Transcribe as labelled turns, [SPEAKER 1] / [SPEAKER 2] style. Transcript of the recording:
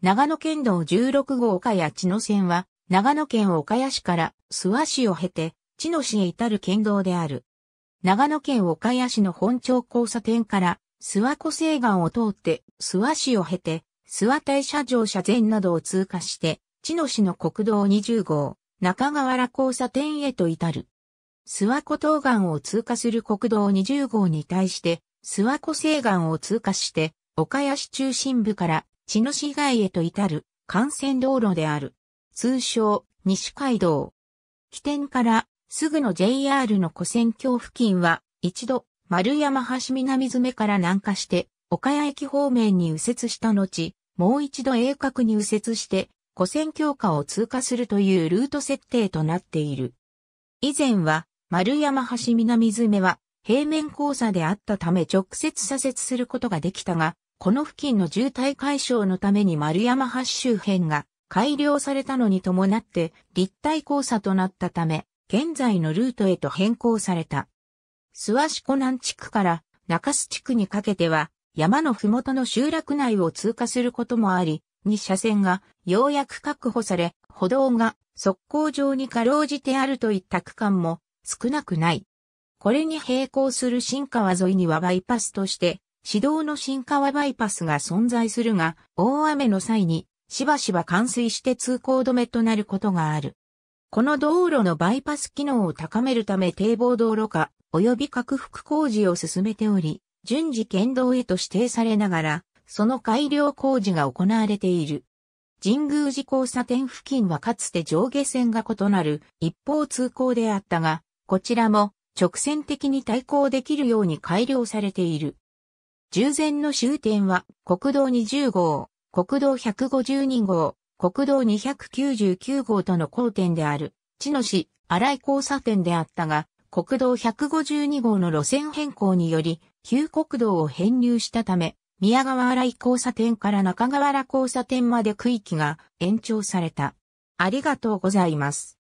[SPEAKER 1] 長野県道16号岡谷千野線は、長野県岡谷市から諏訪市を経て、千野市へ至る県道である。長野県岡谷市の本町交差点から、諏訪湖西岸を通って、諏訪市を経て、諏訪大社城社前などを通過して、千野市の国道20号、中川原交差点へと至る。諏訪湖東岸を通過する国道20号に対して、諏訪湖西岸を通過して、岡谷市中心部から茅野市街へと至る幹線道路である。通称、西街道。起点からすぐの JR の古線橋付近は、一度、丸山橋南詰から南下して、岡谷駅方面に右折した後、もう一度鋭角に右折して、古線橋下を通過するというルート設定となっている。以前は、丸山橋南詰は、平面交差であったため直接左折することができたが、この付近の渋滞解消のために丸山橋周辺が改良されたのに伴って立体交差となったため、現在のルートへと変更された。諏訪市湖南地区から中洲地区にかけては、山のふもとの集落内を通過することもあり、2車線がようやく確保され、歩道が速攻上にかろうじてあるといった区間も少なくない。これに並行する新川沿いにはバイパスとして市道の新川バイパスが存在するが、大雨の際にしばしば冠水して通行止めとなることがある。この道路のバイパス機能を高めるため堤防道路化及び拡幅工事を進めており、順次県道へと指定されながら、その改良工事が行われている。神宮寺交差点付近はかつて上下線が異なる一方通行であったが、こちらも直線的に対抗できるように改良されている。従前の終点は国道20号、国道152号、国道299号との交点である、地の市、荒井交差点であったが、国道152号の路線変更により、旧国道を編入したため、宮川荒井交差点から中川原交差点まで区域が延長された。ありがとうございます。